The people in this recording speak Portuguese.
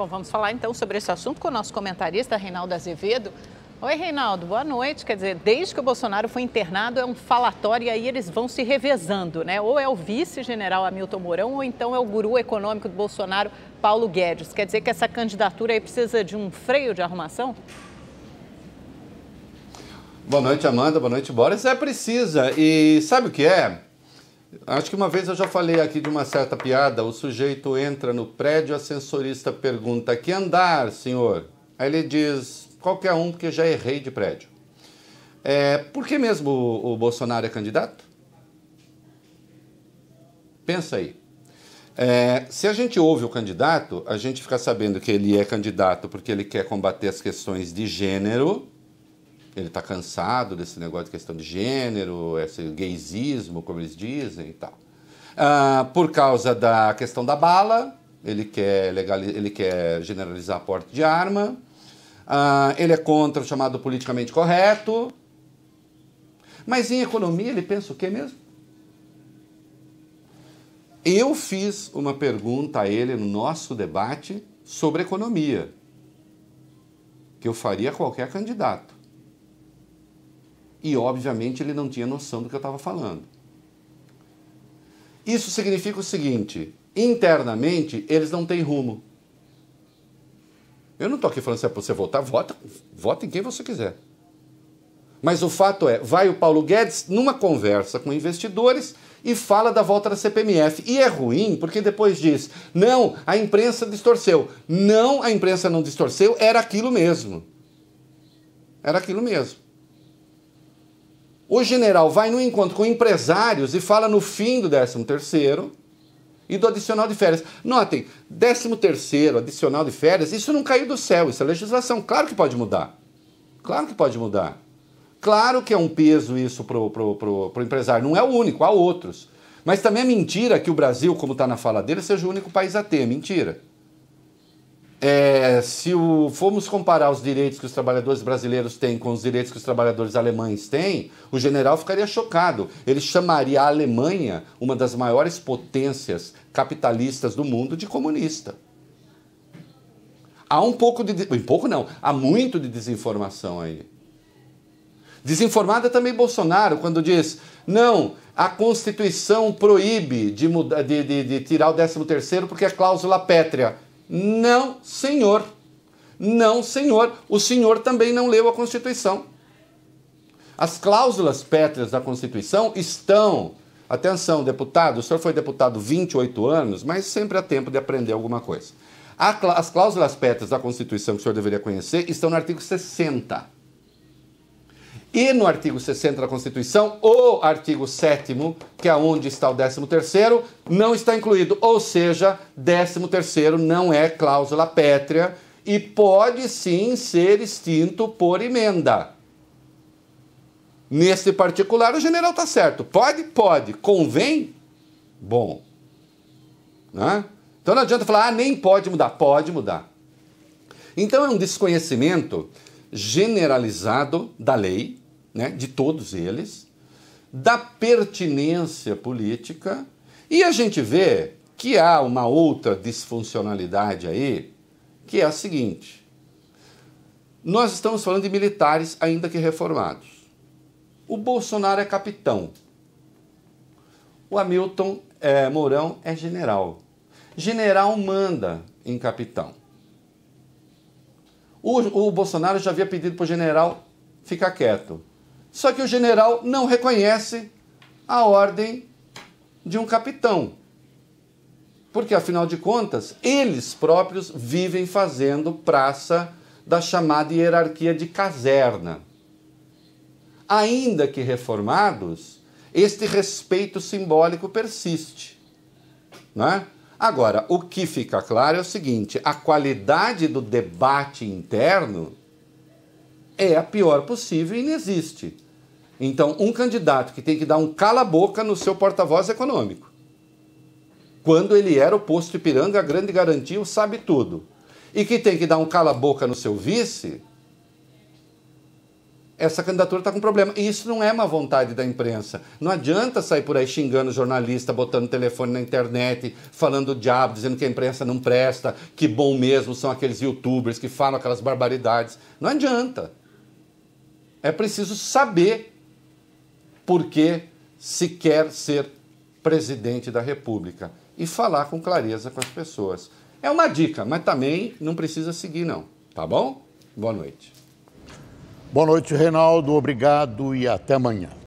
Bom, vamos falar então sobre esse assunto com o nosso comentarista Reinaldo Azevedo. Oi, Reinaldo, boa noite. Quer dizer, desde que o Bolsonaro foi internado, é um falatório e aí eles vão se revezando, né? Ou é o vice-general Hamilton Mourão, ou então é o guru econômico do Bolsonaro, Paulo Guedes. Quer dizer que essa candidatura aí precisa de um freio de arrumação? Boa noite, Amanda. Boa noite, Boris. É precisa. E sabe o que é? Acho que uma vez eu já falei aqui de uma certa piada. O sujeito entra no prédio, a ascensorista pergunta: Que andar, senhor? Aí ele diz: Qualquer um, porque já errei de prédio. É, por que mesmo o, o Bolsonaro é candidato? Pensa aí. É, se a gente ouve o candidato, a gente fica sabendo que ele é candidato porque ele quer combater as questões de gênero ele está cansado desse negócio de questão de gênero, esse gaysismo, como eles dizem e tal. Ah, por causa da questão da bala, ele quer, legal, ele quer generalizar a porte de arma. Ah, ele é contra o chamado politicamente correto. Mas em economia ele pensa o quê mesmo? Eu fiz uma pergunta a ele no nosso debate sobre economia, que eu faria a qualquer candidato. E, obviamente, ele não tinha noção do que eu estava falando. Isso significa o seguinte: internamente, eles não têm rumo. Eu não estou aqui falando se é para você votar, vota, vota em quem você quiser. Mas o fato é, vai o Paulo Guedes numa conversa com investidores e fala da volta da CPMF. E é ruim porque depois diz: não, a imprensa distorceu. Não, a imprensa não distorceu, era aquilo mesmo. Era aquilo mesmo. O general vai no encontro com empresários e fala no fim do 13 terceiro e do adicional de férias. Notem, 13 terceiro, adicional de férias, isso não caiu do céu, isso é legislação. Claro que pode mudar. Claro que pode mudar. Claro que é um peso isso para o empresário. Não é o único, há outros. Mas também é mentira que o Brasil, como está na fala dele, seja o único país a ter. Mentira. É, se o, formos comparar os direitos que os trabalhadores brasileiros têm com os direitos que os trabalhadores alemães têm, o general ficaria chocado. Ele chamaria a Alemanha, uma das maiores potências capitalistas do mundo, de comunista. Há um pouco de. Um pouco não, há muito de desinformação aí. Desinformada também Bolsonaro, quando diz: não, a Constituição proíbe de, muda, de, de, de tirar o 13 terceiro porque é cláusula pétrea. Não, senhor. Não, senhor. O senhor também não leu a Constituição. As cláusulas pétreas da Constituição estão. Atenção, deputado, o senhor foi deputado 28 anos, mas sempre há tempo de aprender alguma coisa. As cláusulas pétreas da Constituição que o senhor deveria conhecer estão no artigo 60. E no artigo 60 da Constituição, o artigo 7 que é onde está o 13º, não está incluído. Ou seja, 13º não é cláusula pétrea e pode sim ser extinto por emenda. nesse particular, o general está certo. Pode? Pode. Convém? Bom. Né? Então não adianta falar, ah, nem pode mudar. Pode mudar. Então é um desconhecimento generalizado da lei, né, de todos eles, da pertinência política, e a gente vê que há uma outra disfuncionalidade aí, que é a seguinte: nós estamos falando de militares ainda que reformados. O Bolsonaro é capitão. O Hamilton é, Mourão é general. General manda em capitão. O, o Bolsonaro já havia pedido para o general ficar quieto. Só que o general não reconhece a ordem de um capitão. Porque, afinal de contas, eles próprios vivem fazendo praça da chamada hierarquia de caserna. Ainda que reformados, este respeito simbólico persiste. Não é? Agora, o que fica claro é o seguinte: a qualidade do debate interno é a pior possível e inexiste. Então, um candidato que tem que dar um cala-boca no seu porta-voz econômico. Quando ele era o posto Ipiranga, a grande garantia, o sabe tudo. E que tem que dar um cala-boca no seu vice, essa candidatura está com problema. E isso não é uma vontade da imprensa. Não adianta sair por aí xingando jornalista, botando telefone na internet, falando o diabo, dizendo que a imprensa não presta, que bom mesmo são aqueles youtubers que falam aquelas barbaridades. Não adianta. É preciso saber por que se quer ser presidente da República e falar com clareza com as pessoas. É uma dica, mas também não precisa seguir, não. Tá bom? Boa noite. Boa noite, Reinaldo. Obrigado e até amanhã.